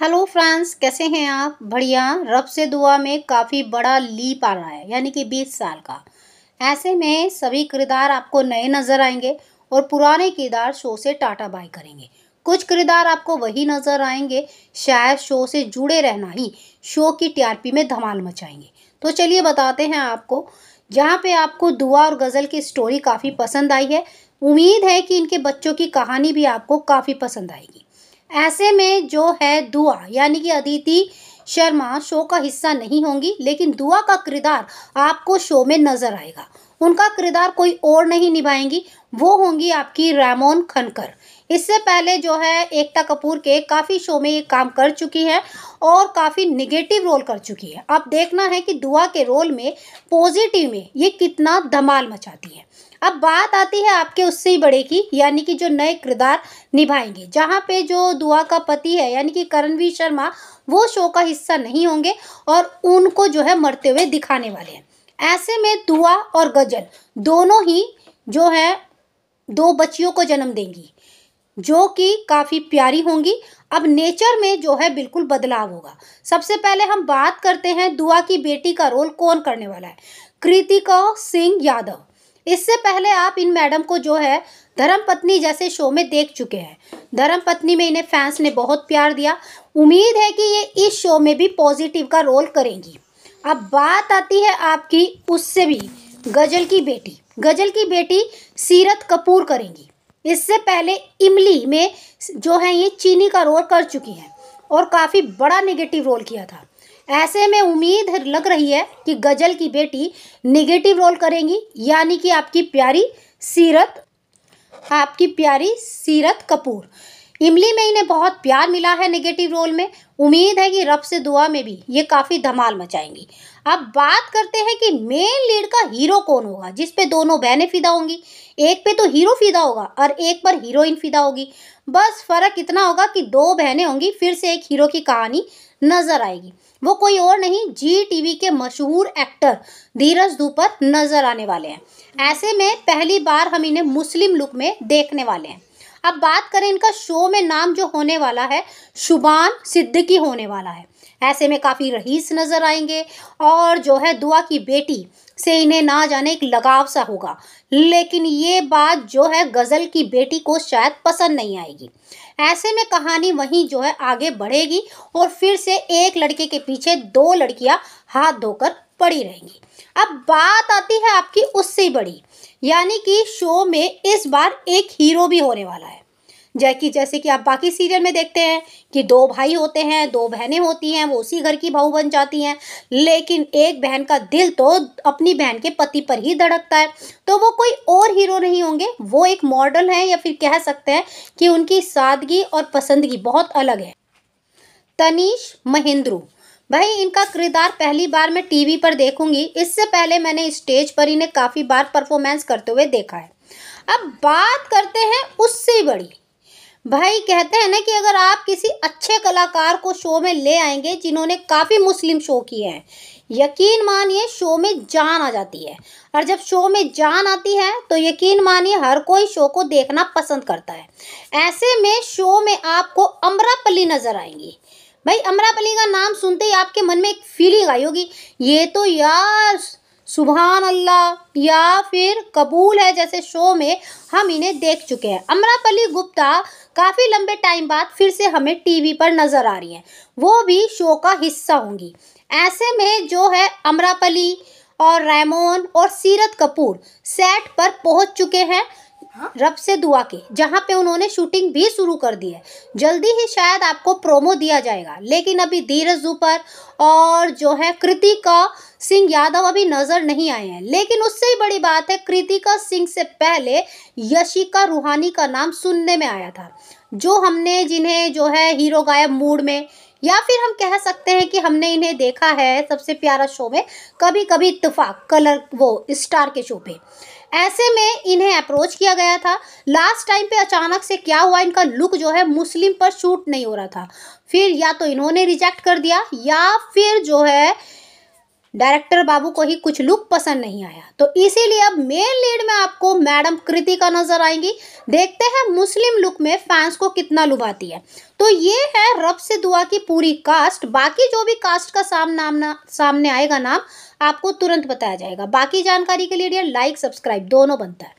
Hello friends कैसे हैं आप बढ़िया रब से दुआ में काफ़ी बड़ा लीप आ रहा है यानी कि बीस साल का ऐसे में सभी किरदार आपको नए नज़र आएंगे और पुराने किरदार शो से टाटा बाई करेंगे कुछ किरदार आपको वही नज़र आएंगे शायद शो से जुड़े रहना ही शो की टीआरपी में धमाल मचाएंगे तो चलिए बताते हैं आपको जहाँ पे आपको दुआ और गज़ल की स्टोरी काफ़ी पसंद आई है उम्मीद है कि इनके बच्चों की कहानी भी आपको काफ़ी पसंद आएगी ऐसे में जो है दुआ यानी कि अदिति शर्मा शो का हिस्सा नहीं होंगी लेकिन दुआ का किरदार आपको शो में नज़र आएगा उनका किरदार कोई और नहीं निभाएंगी वो होंगी आपकी रामोन खनकर इससे पहले जो है एकता कपूर के काफ़ी शो में ये काम कर चुकी है और काफ़ी निगेटिव रोल कर चुकी है अब देखना है कि दुआ के रोल में पॉजिटिव में ये कितना धमाल मचाती है अब बात आती है आपके उससे ही बड़े की यानी कि जो नए किरदार निभाएंगे जहाँ पे जो दुआ का पति है यानी कि करणवीर शर्मा वो शो का हिस्सा नहीं होंगे और उनको जो है मरते हुए दिखाने वाले हैं ऐसे में दुआ और गजल दोनों ही जो है दो बच्चियों को जन्म देंगी जो कि काफ़ी प्यारी होंगी अब नेचर में जो है बिल्कुल बदलाव होगा सबसे पहले हम बात करते हैं दुआ की बेटी का रोल कौन करने वाला है कृतिका सिंह यादव इससे पहले आप इन मैडम को जो है धर्म पत्नी जैसे शो में देख चुके हैं धर्म पत्नी में इन्हें फैंस ने बहुत प्यार दिया उम्मीद है कि ये इस शो में भी पॉजिटिव का रोल करेंगी अब बात आती है आपकी उससे भी गजल की बेटी गजल की बेटी सीरत कपूर करेंगी इससे पहले इमली में जो है ये चीनी का रोल कर चुकी है और काफ़ी बड़ा नेगेटिव रोल किया था ऐसे में उम्मीद लग रही है कि गजल की बेटी निगेटिव रोल करेंगी यानी कि आपकी प्यारी सीरत आपकी प्यारी सीरत कपूर इमली में इन्हें बहुत प्यार मिला है नेगेटिव रोल में उम्मीद है कि रब से दुआ में भी ये काफ़ी धमाल मचाएंगी अब बात करते हैं कि मेन लीड का हीरो कौन होगा जिस पे दोनों बहनें फिदा होंगी एक पे तो हीरो फिदा होगा और एक पर हीरोइन फिदा होगी बस फ़र्क इतना होगा कि दो बहनें होंगी फिर से एक हीरो की कहानी नज़र आएगी वो कोई और नहीं जी टीवी के मशहूर एक्टर धीरज धूपर नज़र आने वाले हैं ऐसे में पहली बार हम इन्हें मुस्लिम लुक में देखने वाले हैं अब बात करें इनका शो में नाम जो होने वाला है शुबान सिद्दीकी होने वाला है ऐसे में काफ़ी रहीस नज़र आएंगे और जो है दुआ की बेटी से इन्हें ना जाने एक लगाव सा होगा लेकिन ये बात जो है गज़ल की बेटी को शायद पसंद नहीं आएगी ऐसे में कहानी वहीं जो है आगे बढ़ेगी और फिर से एक लड़के के पीछे दो लड़कियां हाथ धोकर पड़ी रहेंगी अब बात आती है आपकी उससे बड़ी यानी कि शो में इस बार एक हीरो भी होने वाला है जैकि जैसे कि आप बाकी सीरियल में देखते हैं कि दो भाई होते हैं दो बहनें होती हैं वो उसी घर की बहू बन जाती हैं लेकिन एक बहन का दिल तो अपनी बहन के पति पर ही धड़कता है तो वो कोई और हीरो नहीं होंगे वो एक मॉडल हैं या फिर कह सकते हैं कि उनकी सादगी और पसंदगी बहुत अलग है तनीश महेंद्रू वहीं इनका किरदार पहली बार मैं टीवी पर देखूंगी इससे पहले मैंने स्टेज पर इन्हें काफ़ी बार परफॉर्मेंस करते हुए देखा है अब बात करते हैं उससे बड़ी भाई कहते हैं ना कि अगर आप किसी अच्छे कलाकार को शो में ले आएंगे जिन्होंने काफ़ी मुस्लिम शो किए हैं यकीन मानिए शो में जान आ जाती है और जब शो में जान आती है तो यकीन मानिए हर कोई शो को देखना पसंद करता है ऐसे में शो में आपको अमरापली नज़र आएंगी भाई अमरापली का नाम सुनते ही आपके मन में एक फीलिंग आई होगी ये तो यार सुबहान अल्लाह या फिर कबूल है जैसे शो में हम इन्हें देख चुके हैं अमरापली गुप्ता काफ़ी लंबे टाइम बाद फिर से हमें टीवी पर नज़र आ रही हैं वो भी शो का हिस्सा होंगी ऐसे में जो है अमरापली और रैमोन और सीरत कपूर सेट पर पहुंच चुके हैं हाँ? रब से दुआ की जहाँ पे उन्होंने शूटिंग भी शुरू कर दी है जल्दी ही शायद आपको प्रोमो दिया जाएगा लेकिन अभी धीरज ऊपर और जो है कृतिका सिंह यादव अभी नज़र नहीं आए हैं लेकिन उससे ही बड़ी बात है कृतिका सिंह से पहले यशिका रूहानी का नाम सुनने में आया था जो हमने जिन्हें जो है हीरो गायब मूड में या फिर हम कह सकते हैं कि हमने इन्हें देखा है सबसे प्यारा शो में कभी कभी इतफाक कलर वो स्टार के शो पे ऐसे में इन्हें अप्रोच किया गया था लास्ट टाइम पे अचानक से क्या हुआ इनका लुक जो है मुस्लिम पर शूट नहीं हो रहा था फिर या तो इन्होंने रिजेक्ट कर दिया या फिर जो है डायरेक्टर बाबू को ही कुछ लुक पसंद नहीं आया तो इसीलिए अब मेन लीड में आपको मैडम कृतिका नजर आएंगी देखते हैं मुस्लिम लुक में फैंस को कितना लुभाती है तो ये है रब से दुआ की पूरी कास्ट बाकी जो भी कास्ट का साम नाम ना, सामने आएगा नाम आपको तुरंत बताया जाएगा बाकी जानकारी के लिए लाइक सब्सक्राइब दोनों बनता है